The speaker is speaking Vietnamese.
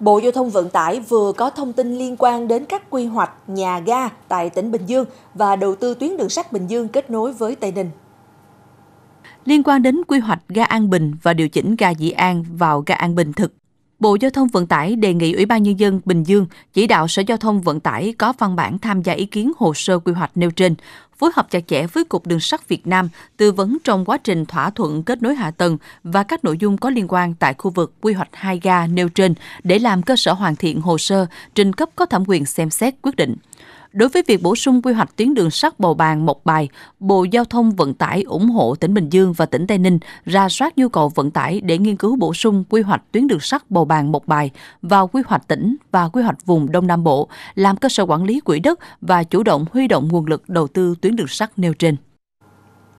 Bộ Giao thông Vận tải vừa có thông tin liên quan đến các quy hoạch nhà ga tại tỉnh Bình Dương và đầu tư tuyến đường sắt Bình Dương kết nối với Tây Ninh. Liên quan đến quy hoạch ga An Bình và điều chỉnh ga Dĩ An vào ga An Bình thực Bộ Giao thông Vận tải đề nghị Ủy ban Nhân dân Bình Dương chỉ đạo Sở Giao thông Vận tải có văn bản tham gia ý kiến hồ sơ quy hoạch nêu trên, phối hợp chặt chẽ với Cục Đường sắt Việt Nam tư vấn trong quá trình thỏa thuận kết nối hạ tầng và các nội dung có liên quan tại khu vực quy hoạch 2 ga nêu trên để làm cơ sở hoàn thiện hồ sơ trình cấp có thẩm quyền xem xét quyết định. Đối với việc bổ sung quy hoạch tuyến đường sắt Bầu Bàng một bài, Bộ Giao thông Vận tải ủng hộ tỉnh Bình Dương và tỉnh Tây Ninh ra soát nhu cầu vận tải để nghiên cứu bổ sung quy hoạch tuyến đường sắt Bầu Bàng một bài vào quy hoạch tỉnh và quy hoạch vùng Đông Nam Bộ, làm cơ sở quản lý quỹ đất và chủ động huy động nguồn lực đầu tư tuyến đường sắt nêu trên.